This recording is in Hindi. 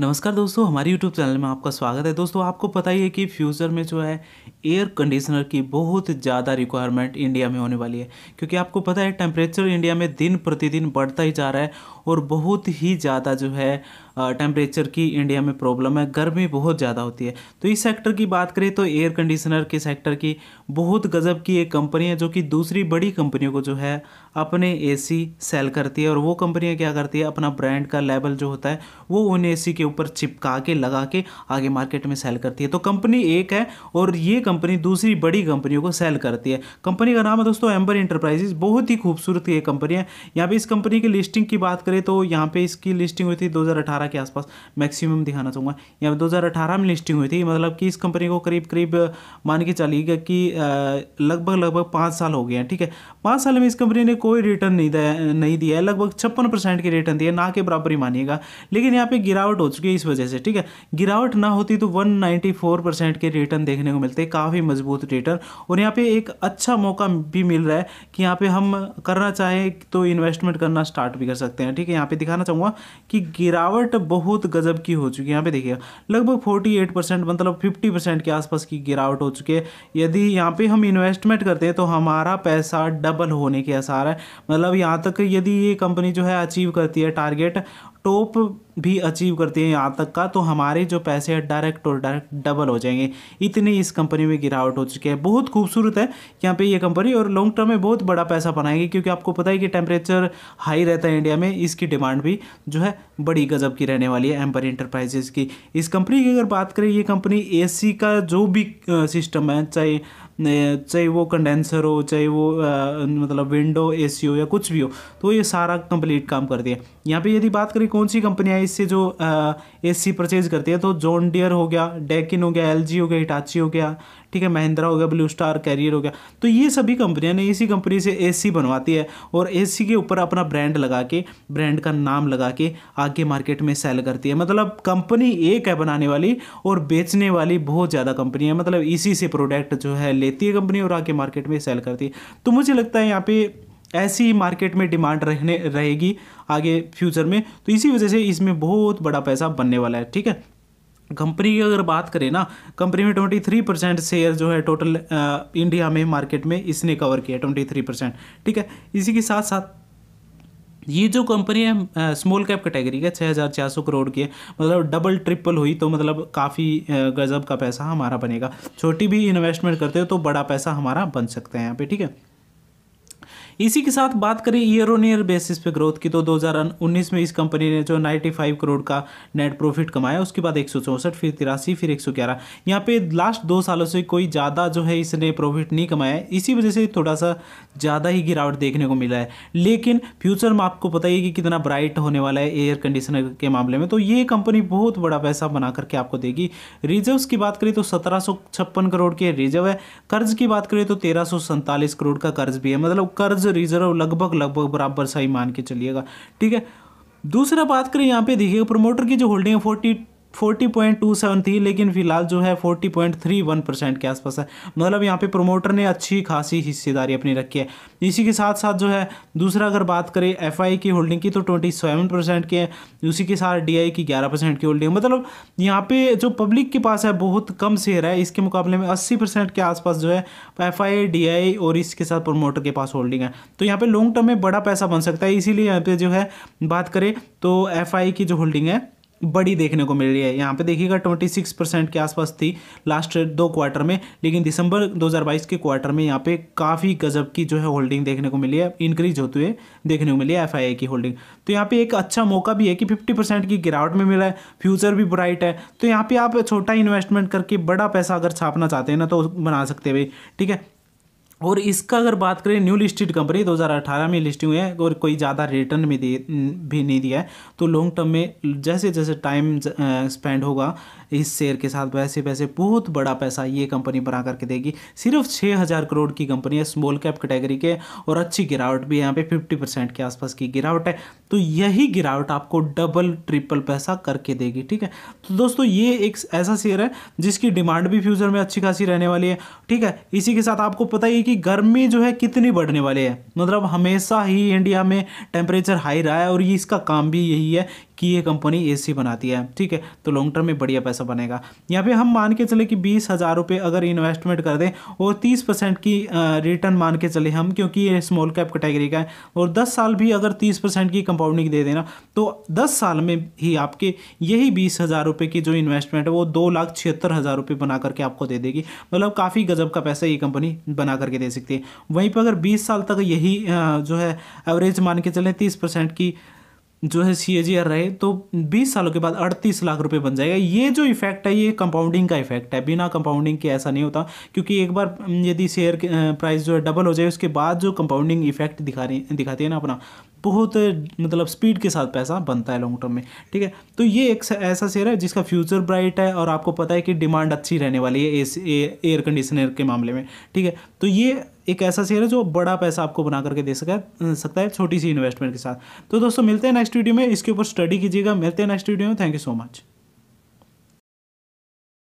नमस्कार दोस्तों हमारे YouTube चैनल में आपका स्वागत है दोस्तों आपको पता ही है कि फ्यूचर में जो है एयर कंडीशनर की बहुत ज़्यादा रिक्वायरमेंट इंडिया में होने वाली है क्योंकि आपको पता है टेम्परेचर इंडिया में दिन प्रतिदिन बढ़ता ही जा रहा है और बहुत ही ज़्यादा जो है टेम्परेचर की इंडिया में प्रॉब्लम है गर्मी बहुत ज़्यादा होती है तो इस सेक्टर की बात करें तो एयर कंडीशनर के सेक्टर की बहुत गजब की एक कंपनी है जो कि दूसरी बड़ी कंपनियों को जो है अपने एसी सेल करती है और वो कंपनियाँ क्या करती है अपना ब्रांड का लेवल जो होता है वो उन एसी के ऊपर चिपका के लगा के आगे मार्केट में सेल करती है तो कंपनी एक है और ये कंपनी दूसरी बड़ी कंपनियों को सेल करती है कंपनी का नाम है दोस्तों एम्बर इंटरप्राइजेज बहुत ही खूबसूरत ये कंपनी है यहाँ पे इस कंपनी की लिस्टिंग की बात करें तो यहाँ पे इसकी लिस्टिंग हुई थी 2018 के आसपास मैक्सिमम दिखाना चाहूँगा यहाँ पे 2018 में लिस्टिंग हुई थी मतलब कि इस कंपनी को करीब करीब मान के चलिएगा कि लगभग लगभग पाँच साल हो गए हैं ठीक है पाँच साल में इस कंपनी ने कोई रिटर्न नहीं दिया नहीं दिया है लगभग छप्पन परसेंट के रिटर्न दिए ना के बराबर ही मानिएगा लेकिन यहाँ पे गिरावट हो चुकी है इस वजह से ठीक है गिरावट ना होती तो 194 परसेंट के रिटर्न देखने को मिलते हैं काफ़ी मजबूत रिटर्न और यहाँ पे एक अच्छा मौका भी मिल रहा है कि यहाँ पे हम करना चाहें तो इन्वेस्टमेंट करना स्टार्ट भी कर सकते हैं ठीक है यहाँ पे दिखाना चाहूँगा कि गिरावट बहुत गजब की हो चुकी है यहाँ पे देखिए लगभग फोर्टी मतलब फिफ्टी के आसपास की गिरावट हो चुकी है यदि यहाँ पर हम इन्वेस्टमेंट करते हैं तो हमारा पैसा डबल होने के आसार है मतलब यहाँ तक यदि ये कंपनी जो है अचीव करती है टारगेट टॉप भी अचीव करती है यहाँ तक का तो हमारे जो पैसे हैं डायरेक्ट और डायरेक्ट डबल हो जाएंगे इतनी इस कंपनी में गिरावट हो चुकी है बहुत खूबसूरत है यहाँ पे ये कंपनी और लॉन्ग टर्म में बहुत बड़ा पैसा बनाएगी क्योंकि आपको पता है कि टेम्परेचर हाई रहता है इंडिया में इसकी डिमांड भी जो है बड़ी गजब की रहने वाली है एम्पर इंटरप्राइजेज की इस कंपनी की अगर बात करें ये कंपनी ए का जो भी सिस्टम है चाहे चाहे वो कंडेंसर हो चाहे वो आ, मतलब विंडो ए हो या कुछ भी हो तो ये सारा कंप्लीट काम कर दिया यहाँ पे यदि बात करें कौन सी कंपनियाँ इससे जो ए सी परचेज करती है तो जॉन डियर हो गया डेकिन हो गया एल हो गया हिटाची हो गया ठीक है महिंद्रा हो गया ब्लू स्टार कैरियर हो गया तो ये सभी कंपनियाँ ने इसी कंपनी से ए बनवाती है और ए के ऊपर अपना ब्रांड लगा के ब्रांड का नाम लगा के आगे मार्केट में सेल करती है मतलब कंपनी एक है बनाने वाली और बेचने वाली बहुत ज़्यादा कंपनी है मतलब इसी से प्रोडक्ट जो है लेती है कंपनी और आगे मार्केट में सेल करती है तो मुझे लगता है यहाँ पे ऐसी मार्केट में डिमांड रहने रहेगी आगे फ्यूचर में तो इसी वजह से इसमें बहुत बड़ा पैसा बनने वाला है ठीक है कंपनी की अगर बात करें ना कंपनी में ट्वेंटी थ्री परसेंट शेयर जो है टोटल इंडिया में मार्केट में इसने कवर किया ट्वेंटी थ्री परसेंट ठीक है इसी के साथ साथ ये जो कंपनी है स्मॉल कैप कैटेगरी का छः हज़ार चार सौ करोड़ की है मतलब डबल ट्रिपल हुई तो मतलब काफ़ी गजब का पैसा हमारा बनेगा छोटी भी इन्वेस्टमेंट करते हो तो बड़ा पैसा हमारा बन सकता है यहाँ पे ठीक है इसी के साथ बात करें ईयर ऑन ईयर बेसिस पे ग्रोथ की तो 2019 में इस कंपनी ने जो 95 करोड़ का नेट प्रॉफिट कमाया उसके बाद एक फिर तिरासी फिर एक सौ यहाँ पर लास्ट दो सालों से कोई ज़्यादा जो है इसने प्रॉफिट नहीं कमाया इसी वजह से थोड़ा सा ज़्यादा ही गिरावट देखने को मिला है लेकिन फ्यूचर में आपको पता ही कि कितना ब्राइट होने वाला है एयर कंडीशनर के मामले में तो ये कंपनी बहुत बड़ा पैसा बना करके आपको देगी रिजर्व्स की बात करें तो सत्रह करोड़ के रिजर्व है कर्ज की बात करें तो तेरह करोड़ का कर्ज भी है मतलब कर्ज रिजर्व लगभग लगभग बराबर सही मान के चलिएगा ठीक है दूसरा बात करें यहाँ पे देखिएगा प्रोमोटर की जो होल्डिंग है फोर्टी 40.27 थी लेकिन फिलहाल जो है 40.31 परसेंट के आसपास है मतलब यहाँ पे प्रमोटर ने अच्छी खासी हिस्सेदारी अपनी रखी है इसी के साथ साथ जो है दूसरा अगर बात करें एफ की होल्डिंग की तो ट्वेंटी सेवन परसेंट की है उसी के साथ डी की ग्यारह परसेंट की होल्डिंग मतलब यहाँ पे जो पब्लिक के पास है बहुत कम शेयर है इसके मुकाबले में अस्सी परसेंट के आसपास जो है एफ आई और इसके साथ प्रोमोटर के पास होल्डिंग है तो यहाँ पर लॉन्ग टर्म में बड़ा पैसा बन सकता है इसीलिए यहाँ पे जो है बात करें तो एफ की जो होल्डिंग है बड़ी देखने को मिल रही है यहाँ पे देखिएगा 26 परसेंट के आसपास थी लास्ट दो क्वार्टर में लेकिन दिसंबर 2022 के क्वार्टर में यहाँ पे काफ़ी गजब की जो है होल्डिंग देखने को मिली है इंक्रीज होते हुए देखने को मिली है एफआईआई की होल्डिंग तो यहाँ पे एक अच्छा मौका भी है कि 50 परसेंट की गिरावट में मिला है फ्यूचर भी ब्राइट है तो यहाँ पर आप छोटा इन्वेस्टमेंट करके बड़ा पैसा अगर छापना चाहते हैं ना तो बना सकते हैं भाई ठीक है और इसका अगर बात करें न्यू लिस्टेड कंपनी 2018 में लिस्टिंग हुई है और कोई ज़्यादा रिटर्न में दे भी नहीं दिया है तो लॉन्ग टर्म में जैसे जैसे टाइम स्पेंड होगा इस शेयर के साथ वैसे वैसे बहुत बड़ा पैसा ये कंपनी बना करके देगी सिर्फ छः हज़ार करोड़ की कंपनी है स्मॉल कैप कैटेगरी के और अच्छी गिरावट भी यहाँ पे फिफ्टी परसेंट के आसपास की गिरावट है तो यही गिरावट आपको डबल ट्रिपल पैसा करके देगी ठीक है तो दोस्तों ये एक ऐसा शेयर है जिसकी डिमांड भी फ्यूचर में अच्छी खासी रहने वाली है ठीक है इसी के साथ आपको पता ही है कि गर्मी जो है कितनी बढ़ने वाली है मतलब हमेशा ही इंडिया में टेम्परेचर हाई रहा है और ये इसका काम भी यही है कि ये कंपनी एसी बनाती है ठीक है तो लॉन्ग टर्म में बढ़िया पैसा बनेगा यहाँ पे हम मान के चले कि बीस हज़ार रुपये अगर इन्वेस्टमेंट कर दें और तीस परसेंट की रिटर्न मान के चले हम क्योंकि ये स्मॉल कैप कैटेगरी का है और दस साल भी अगर तीस परसेंट की कंपाउंडिंग दे देना तो दस साल में ही आपके यही बीस हज़ार रुपये की जो इन्वेस्टमेंट है वो दो लाख छिहत्तर हज़ार रुपये बना करके आपको दे देगी मतलब काफ़ी गजब का पैसा ये कंपनी बना करके दे सकती है वहीं पर अगर बीस साल तक यही जो है एवरेज मान के चले तीस परसेंट की जो है सी रहे तो 20 सालों के बाद 38 लाख रुपए बन जाएगा ये जो इफेक्ट है ये कंपाउंडिंग का इफेक्ट है बिना कंपाउंडिंग के ऐसा नहीं होता क्योंकि एक बार यदि शेयर प्राइस जो है डबल हो जाए उसके बाद जो कंपाउंडिंग इफेक्ट दिखा रही दिखाती है ना अपना बहुत मतलब स्पीड के साथ पैसा बनता है लॉन्ग टर्म में ठीक है तो ये एक ऐसा शेयर है जिसका फ्यूचर ब्राइट है और आपको पता है कि डिमांड अच्छी रहने वाली है एयर कंडीशनर के मामले में ठीक है तो ये एक ऐसा शेयर है जो बड़ा पैसा आपको बना करके दे सका सकता है छोटी सी इन्वेस्टमेंट के साथ तो दोस्तों मिलते हैं नेक्स्ट वीडियो में इसके ऊपर स्टडी कीजिएगा मिलते हैं नेक्स्ट वीडियो में थैंक यू सो मच